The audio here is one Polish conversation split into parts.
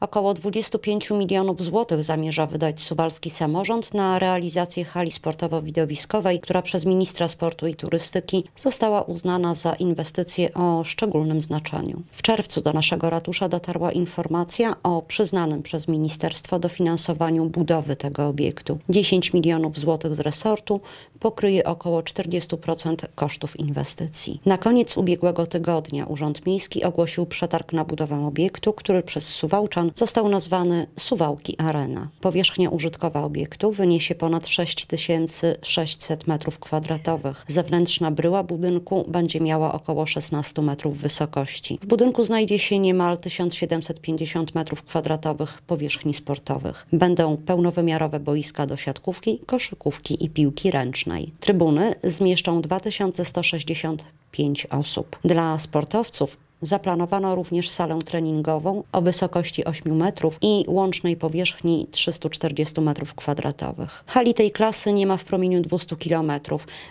Około 25 milionów złotych zamierza wydać suwalski samorząd na realizację hali sportowo-widowiskowej, która przez ministra sportu i turystyki została uznana za inwestycję o szczególnym znaczeniu. W czerwcu do naszego ratusza dotarła informacja o przyznanym przez ministerstwo dofinansowaniu budowy tego obiektu. 10 milionów złotych z resortu pokryje około 40% kosztów inwestycji. Na koniec ubiegłego tygodnia Urząd Miejski ogłosił przetarg na budowę obiektu, który przez Suwałczan został nazwany Suwałki Arena. Powierzchnia użytkowa obiektu wyniesie ponad 6600 m2. Zewnętrzna bryła budynku będzie miała około 16 metrów wysokości. W budynku znajdzie się niemal 1750 m2 powierzchni sportowych. Będą pełnowymiarowe boiska do siatkówki, koszykówki i piłki ręcznej. Trybuny zmieszczą 2160 5 osób. Dla sportowców Zaplanowano również salę treningową o wysokości 8 metrów i łącznej powierzchni 340 m2. Hali tej klasy nie ma w promieniu 200 km,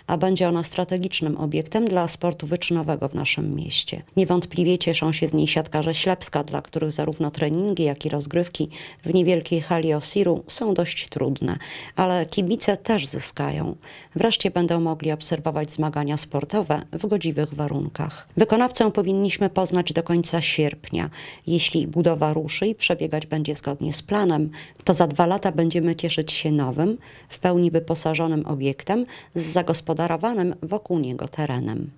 a będzie ona strategicznym obiektem dla sportu wyczynowego w naszym mieście. Niewątpliwie cieszą się z niej siatkarze Ślepska, dla których zarówno treningi, jak i rozgrywki w niewielkiej hali Osiru są dość trudne, ale kibice też zyskają. Wreszcie będą mogli obserwować zmagania sportowe w godziwych warunkach. Wykonawcę powinniśmy poznać do końca sierpnia. Jeśli budowa ruszy i przebiegać będzie zgodnie z planem, to za dwa lata będziemy cieszyć się nowym, w pełni wyposażonym obiektem z zagospodarowanym wokół niego terenem.